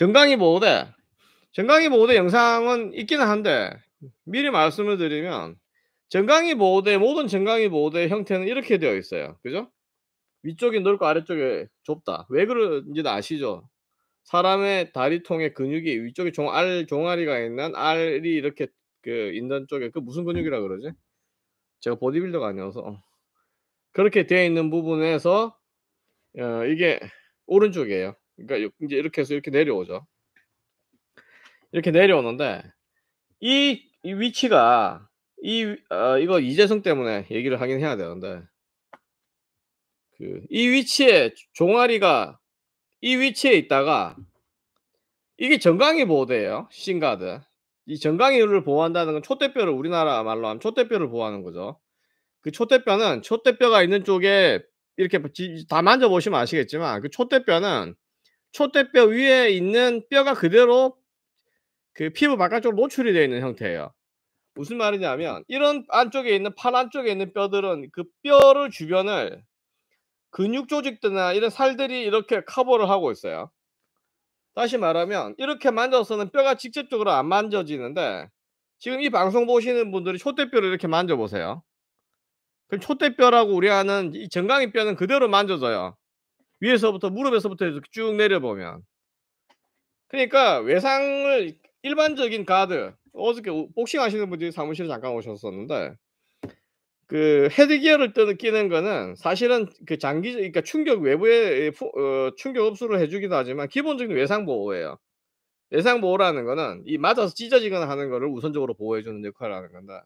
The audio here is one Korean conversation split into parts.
정강이 보호대 정강이 보호대 영상은 있기는 한데 미리 말씀을 드리면 정강이 보호대 모든 정강이 보호대 형태는 이렇게 되어 있어요. 그죠? 위쪽이 넓고 아래쪽이 좁다. 왜 그런지 아시죠? 사람의 다리통의 근육이 위쪽에 종알 종아리가 있는 알이 이렇게 그 있는 쪽에 그 무슨 근육이라 그러지? 제가 보디빌더가 아니어서 그렇게 되어 있는 부분에서 어, 이게 오른쪽이에요. 그러니까 이제 이렇게 해서 이렇게 내려오죠. 이렇게 내려오는데 이, 이 위치가 이 어, 이거 이재성 때문에 얘기를 하긴 해야 되는데 그 이 위치에 종아리가 이 위치에 있다가 이게 정강이 보호대예요 신가드 이 정강이를 보호한다는 건 초대뼈를 우리나라 말로 하면 초대뼈를 보호하는 거죠 그 초대뼈는 초대뼈가 있는 쪽에 이렇게 다 만져보시면 아시겠지만 그 초대뼈는 초대뼈 위에 있는 뼈가 그대로 그 피부 바깥쪽으로 노출이 되어 있는 형태예요. 무슨 말이냐면 이런 안쪽에 있는 팔 안쪽에 있는 뼈들은 그 뼈를 주변을 근육 조직들이나 이런 살들이 이렇게 커버를 하고 있어요. 다시 말하면 이렇게 만져서는 뼈가 직접적으로 안 만져지는데 지금 이 방송 보시는 분들이 촛대뼈를 이렇게 만져보세요. 그럼 촛대뼈라고 우리 하는 이 정강이 뼈는 그대로 만져져요. 위에서부터 무릎에서부터 이렇게 쭉 내려보면 그러니까 외상을 일반적인 가드 어저께 복싱 하시는 분들이 사무실에 잠깐 오셨었는데 그 헤드기어를 뜨는 끼는 거는 사실은 그 장기 적 그러니까 충격 외부에 어, 충격 흡수를 해주기도 하지만 기본적인 외상 보호예요. 외상 보호라는 거는 이 맞아서 찢어지거나 하는 거를 우선적으로 보호해주는 역할을 하는 건데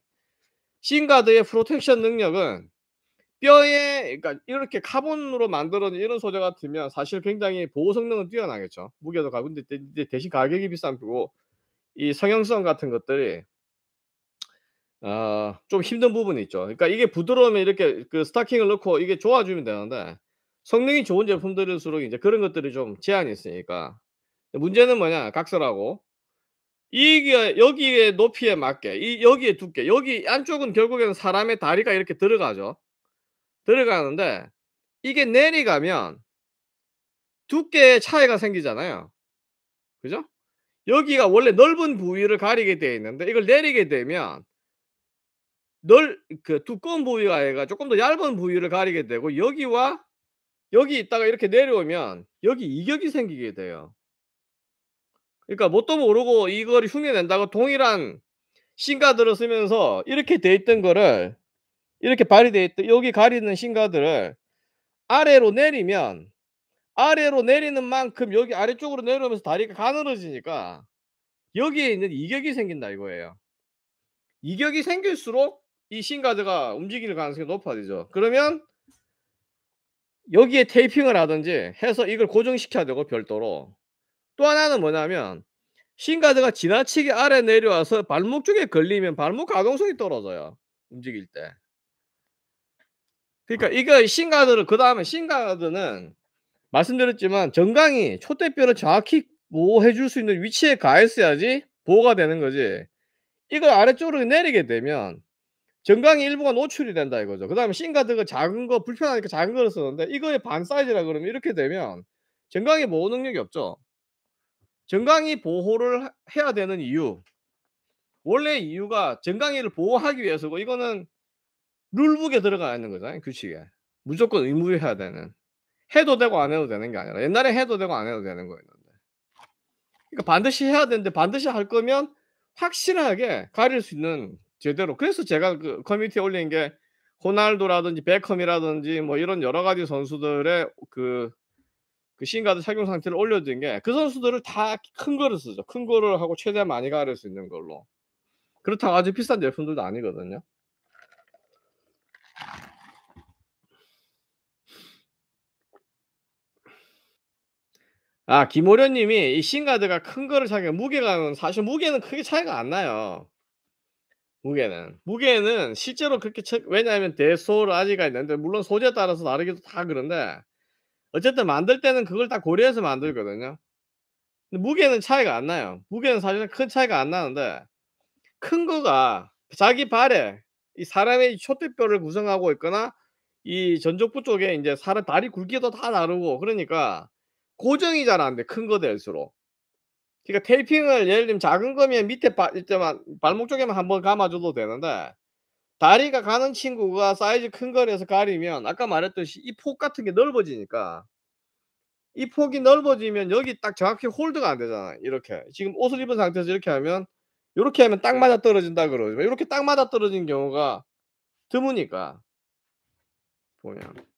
신가드의 프로텍션 능력은 뼈에 그러니까 이렇게 카본으로 만들어진 이런 소재 같으면 사실 굉장히 보호 성능은 뛰어나겠죠. 무게도 가고 근데 대신 가격이 비싼 거고 이 성형성 같은 것들이 어, 좀 힘든 부분이 있죠. 그러니까 이게 부드러우면 이렇게 그 스타킹을 넣고 이게 좋아지면 되는데 성능이 좋은 제품들일수록 이제 그런 것들이 좀 제한이 있으니까 문제는 뭐냐 각설하고 이게 여기에 높이에 맞게 이 여기에 두께 여기 안쪽은 결국에는 사람의 다리가 이렇게 들어가죠. 들어가는데 이게 내리가면 두께의 차이가 생기잖아요. 그죠? 여기가 원래 넓은 부위를 가리게 되어 있는데 이걸 내리게 되면 널그 두꺼운 부위가 아니라 조금 더 얇은 부위를 가리게 되고 여기와 여기 있다가 이렇게 내려오면 여기 이격이 생기게 돼요. 그러니까 뭣도 모르고 이걸 흉내낸다고 동일한 신가들을 쓰면서 이렇게 돼 있던 거를 이렇게 발이돼 있던 여기 가리는 신가들을 아래로 내리면 아래로 내리는 만큼 여기 아래쪽으로 내려오면서 다리가 가늘어지니까 여기에 있는 이격이 생긴다 이거예요. 이격이 생길수록 이 신가드가 움직일 가능성이 높아지죠. 그러면 여기에 테이핑을 하든지 해서 이걸 고정시켜야 되고 별도로 또 하나는 뭐냐면 신가드가 지나치게 아래 내려와서 발목 쪽에 걸리면 발목 가동성이 떨어져요. 움직일 때. 그러니까 이거 신가드를 그 다음에 신가드는 말씀드렸지만 정강이 초대표를 정확히 보호해줄 뭐 수 있는 위치에 가 있어야지 보호가 되는 거지. 이걸 아래쪽으로 내리게 되면 정강이 일부가 노출이 된다 이거죠. 그 다음에 신가드가 작은 거 불편하니까 작은 거를 썼는데 이거의 반 사이즈라 그러면 이렇게 되면 정강이 보호 능력이 없죠. 정강이 보호를 해야 되는 이유 원래 이유가 정강이를 보호하기 위해서고 이거는 룰북에 들어가 있는 거잖아요. 규칙에. 무조건 의무해야 되는. 해도 되고 안 해도 되는 게 아니라 옛날에 해도 되고 안 해도 되는 거였는데. 그러니까 반드시 해야 되는데 반드시 할 거면 확실하게 가릴 수 있는 제대로. 그래서 제가 그 커뮤니티에 올린 게 호날두라든지 베컴이라든지 뭐 이런 여러 가지 선수들의 그, 그 신가드 착용 상태를 올려준 게 그 선수들을 다 큰 거를 쓰죠. 큰 거를 하고 최대한 많이 가릴 수 있는 걸로. 그렇다고 아주 비싼 제품들도 아니거든요. 아, 김호련님이 이 신가드가 큰 거를 사기 무게감은 사실 무게는 크게 차이가 안 나요. 무게는 무게는 실제로 그렇게 쳐, 왜냐하면 대소를 아지가 있는데 물론 소재에 따라서 다르기도 다 그런데 어쨌든 만들 때는 그걸 다 고려해서 만들거든요. 근데 무게는 차이가 안 나요. 무게는 사실은 큰 차이가 안 나는데 큰 거가 자기 발에 이 사람의 촛대뼈를 구성하고 있거나 이 전족부 쪽에 이제 사람 다리 굵기도 다 다르고 그러니까 고정이 잘 안 돼. 큰 거 될수록. 그러니까 테이핑을 예를 들면 작은 거면 밑에 바, 일단 발목 쪽에만 한번 감아줘도 되는데 다리가 가는 친구가 사이즈 큰 거에서 가리면 아까 말했듯이 이 폭 같은 게 넓어지니까 이 폭이 넓어지면 여기 딱 정확히 홀드가 안 되잖아. 이렇게 지금 옷을 입은 상태에서 이렇게 하면 이렇게 하면 딱 맞아 떨어진다 그러지만 이렇게 딱 맞아 떨어진 경우가 드무니까 보면.